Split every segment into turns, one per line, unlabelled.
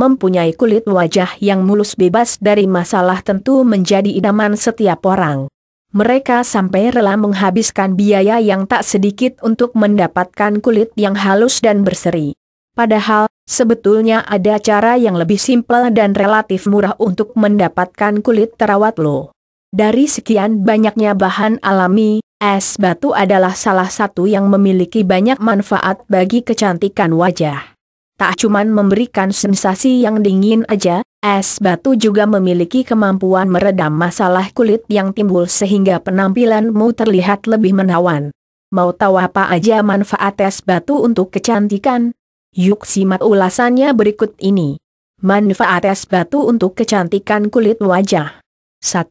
mempunyai kulit wajah yang mulus bebas dari masalah tentu menjadi idaman setiap orang. Mereka sampai rela menghabiskan biaya yang tak sedikit untuk mendapatkan kulit yang halus dan berseri. Padahal, sebetulnya ada cara yang lebih simpel dan relatif murah untuk mendapatkan kulit terawat lo. Dari sekian banyaknya bahan alami, es batu adalah salah satu yang memiliki banyak manfaat bagi kecantikan wajah tak cuman memberikan sensasi yang dingin aja, es batu juga memiliki kemampuan meredam masalah kulit yang timbul sehingga penampilanmu terlihat lebih menawan. Mau tahu apa aja manfaat es batu untuk kecantikan? Yuk simak ulasannya berikut ini. Manfaat es batu untuk kecantikan kulit wajah. 1.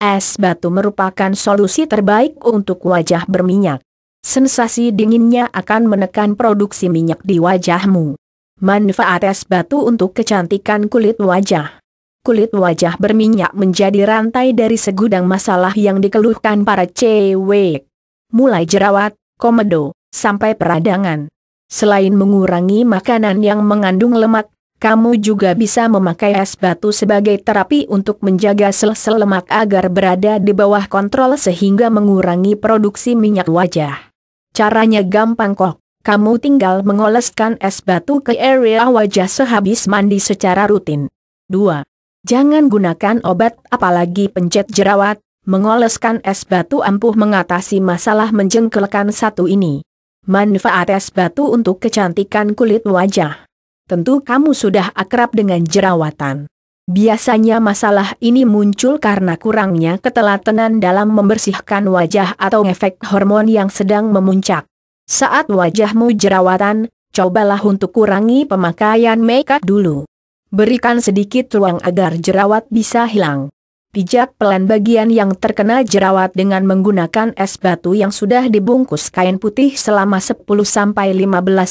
Es batu merupakan solusi terbaik untuk wajah berminyak. Sensasi dinginnya akan menekan produksi minyak di wajahmu. Manfaat es batu untuk kecantikan kulit wajah. Kulit wajah berminyak menjadi rantai dari segudang masalah yang dikeluhkan para cewek. Mulai jerawat, komedo, sampai peradangan. Selain mengurangi makanan yang mengandung lemak, kamu juga bisa memakai es batu sebagai terapi untuk menjaga sel-sel lemak agar berada di bawah kontrol sehingga mengurangi produksi minyak wajah. Caranya gampang kok kamu tinggal mengoleskan es batu ke area wajah sehabis mandi secara rutin. 2. Jangan gunakan obat apalagi pencet jerawat, mengoleskan es batu ampuh mengatasi masalah menjengkelkan satu ini. Manfaat es batu untuk kecantikan kulit wajah. Tentu kamu sudah akrab dengan jerawatan. Biasanya masalah ini muncul karena kurangnya ketelatenan dalam membersihkan wajah atau efek hormon yang sedang memuncak. Saat wajahmu jerawatan, cobalah untuk kurangi pemakaian make up dulu. Berikan sedikit ruang agar jerawat bisa hilang. Pijak pelan bagian yang terkena jerawat dengan menggunakan es batu yang sudah dibungkus kain putih selama 10-15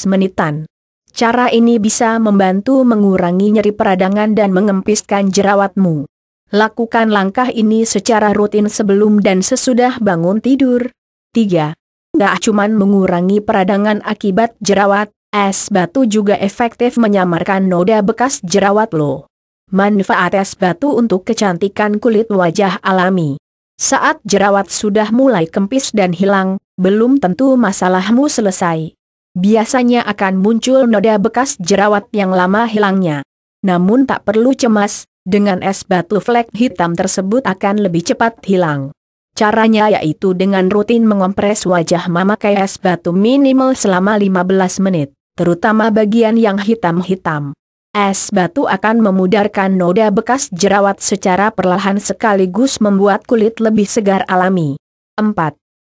menitan. Cara ini bisa membantu mengurangi nyeri peradangan dan mengempiskan jerawatmu. Lakukan langkah ini secara rutin sebelum dan sesudah bangun tidur. 3. Nggak cuman mengurangi peradangan akibat jerawat, es batu juga efektif menyamarkan noda bekas jerawat lo. Manfaat es batu untuk kecantikan kulit wajah alami. Saat jerawat sudah mulai kempis dan hilang, belum tentu masalahmu selesai. Biasanya akan muncul noda bekas jerawat yang lama hilangnya. Namun tak perlu cemas, dengan es batu flek hitam tersebut akan lebih cepat hilang. Caranya yaitu dengan rutin mengompres wajah Mama es batu minimal selama 15 menit, terutama bagian yang hitam-hitam. Es batu akan memudarkan noda bekas jerawat secara perlahan sekaligus membuat kulit lebih segar alami. 4.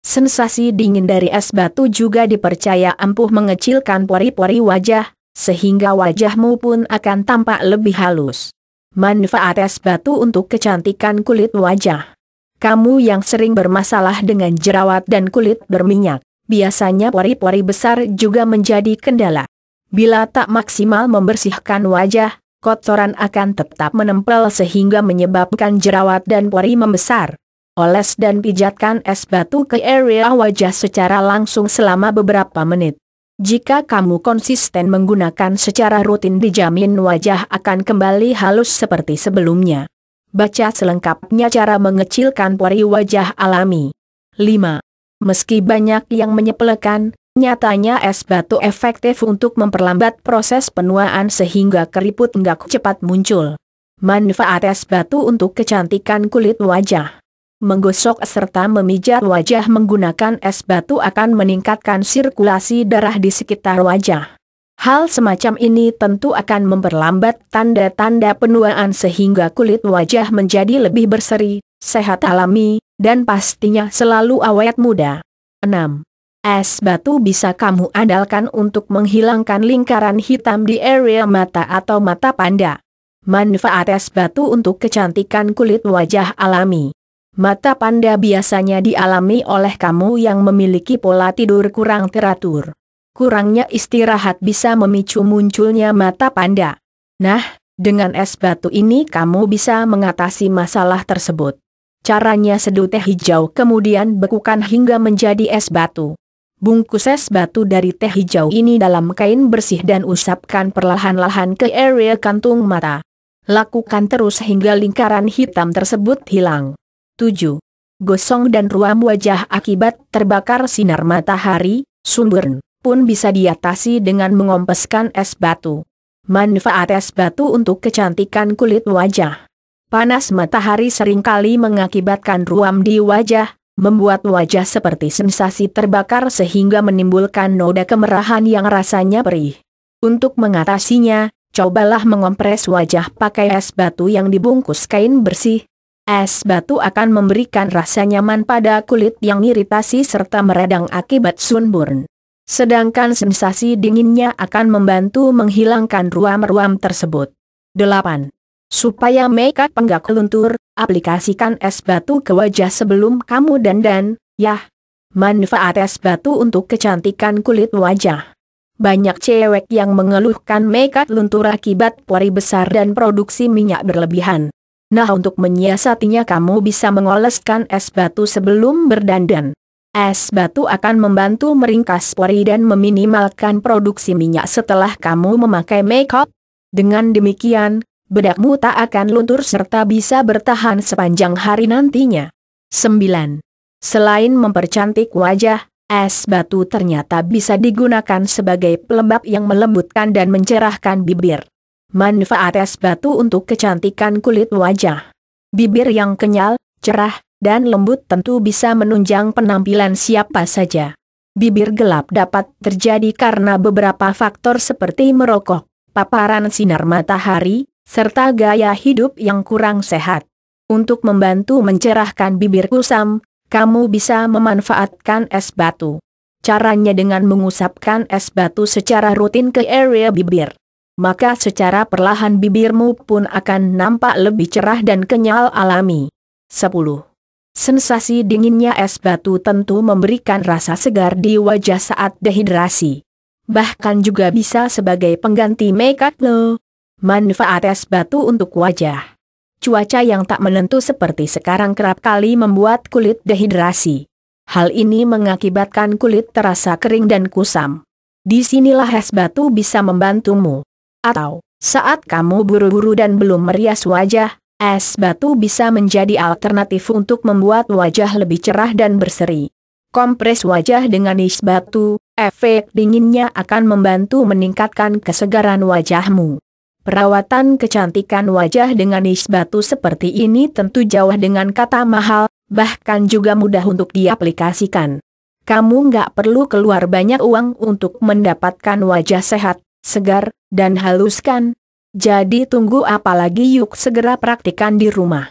Sensasi dingin dari es batu juga dipercaya ampuh mengecilkan pori-pori wajah, sehingga wajahmu pun akan tampak lebih halus. Manfaat es batu untuk kecantikan kulit wajah kamu yang sering bermasalah dengan jerawat dan kulit berminyak, biasanya pori-pori besar juga menjadi kendala. Bila tak maksimal membersihkan wajah, kotoran akan tetap menempel sehingga menyebabkan jerawat dan pori membesar. Oles dan pijatkan es batu ke area wajah secara langsung selama beberapa menit. Jika kamu konsisten menggunakan secara rutin dijamin wajah akan kembali halus seperti sebelumnya. Baca selengkapnya cara mengecilkan pori wajah alami. 5. Meski banyak yang menyepelekan, nyatanya es batu efektif untuk memperlambat proses penuaan sehingga keriput enggak cepat muncul. Manfaat es batu untuk kecantikan kulit wajah. Menggosok serta memijat wajah menggunakan es batu akan meningkatkan sirkulasi darah di sekitar wajah. Hal semacam ini tentu akan memperlambat tanda-tanda penuaan sehingga kulit wajah menjadi lebih berseri, sehat alami, dan pastinya selalu awet muda. 6. Es batu bisa kamu andalkan untuk menghilangkan lingkaran hitam di area mata atau mata panda. Manfaat es batu untuk kecantikan kulit wajah alami. Mata panda biasanya dialami oleh kamu yang memiliki pola tidur kurang teratur kurangnya istirahat bisa memicu munculnya mata panda. Nah, dengan es batu ini kamu bisa mengatasi masalah tersebut. Caranya seduh teh hijau kemudian bekukan hingga menjadi es batu. Bungkus es batu dari teh hijau ini dalam kain bersih dan usapkan perlahan-lahan ke area kantung mata. Lakukan terus hingga lingkaran hitam tersebut hilang. 7. Gosong dan ruam wajah akibat terbakar sinar matahari, sumber pun bisa diatasi dengan mengompeskan es batu. Manfaat es batu untuk kecantikan kulit wajah. Panas matahari seringkali mengakibatkan ruam di wajah, membuat wajah seperti sensasi terbakar sehingga menimbulkan noda kemerahan yang rasanya perih. Untuk mengatasinya, cobalah mengompres wajah pakai es batu yang dibungkus kain bersih. Es batu akan memberikan rasa nyaman pada kulit yang iritasi serta meredang akibat sunburn. Sedangkan sensasi dinginnya akan membantu menghilangkan ruam-ruam tersebut. 8. Supaya makeup penggak luntur, aplikasikan es batu ke wajah sebelum kamu dandan, yah. Manfaat es batu untuk kecantikan kulit wajah. Banyak cewek yang mengeluhkan makeup luntur akibat pori besar dan produksi minyak berlebihan. Nah untuk menyiasatinya kamu bisa mengoleskan es batu sebelum berdandan. Es batu akan membantu meringkas pori dan meminimalkan produksi minyak setelah kamu memakai makeup. Dengan demikian, bedakmu tak akan luntur serta bisa bertahan sepanjang hari nantinya. 9. Selain mempercantik wajah, es batu ternyata bisa digunakan sebagai pelembab yang melembutkan dan mencerahkan bibir. Manfaat es batu untuk kecantikan kulit wajah. Bibir yang kenyal, cerah, dan lembut tentu bisa menunjang penampilan siapa saja. Bibir gelap dapat terjadi karena beberapa faktor seperti merokok, paparan sinar matahari, serta gaya hidup yang kurang sehat. Untuk membantu mencerahkan bibir kusam, kamu bisa memanfaatkan es batu. Caranya dengan mengusapkan es batu secara rutin ke area bibir. Maka secara perlahan bibirmu pun akan nampak lebih cerah dan kenyal alami. 10. Sensasi dinginnya es batu tentu memberikan rasa segar di wajah saat dehidrasi. Bahkan juga bisa sebagai pengganti makeup lo. Manfaat es batu untuk wajah. Cuaca yang tak menentu seperti sekarang kerap kali membuat kulit dehidrasi. Hal ini mengakibatkan kulit terasa kering dan kusam. Disinilah es batu bisa membantumu. Atau, saat kamu buru-buru dan belum merias wajah, Es batu bisa menjadi alternatif untuk membuat wajah lebih cerah dan berseri. Kompres wajah dengan es batu, efek dinginnya akan membantu meningkatkan kesegaran wajahmu. Perawatan kecantikan wajah dengan es batu seperti ini tentu jauh dengan kata mahal, bahkan juga mudah untuk diaplikasikan. Kamu nggak perlu keluar banyak uang untuk mendapatkan wajah sehat, segar, dan haluskan. Jadi tunggu apalagi yuk segera praktikan di rumah.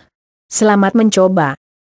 Selamat mencoba.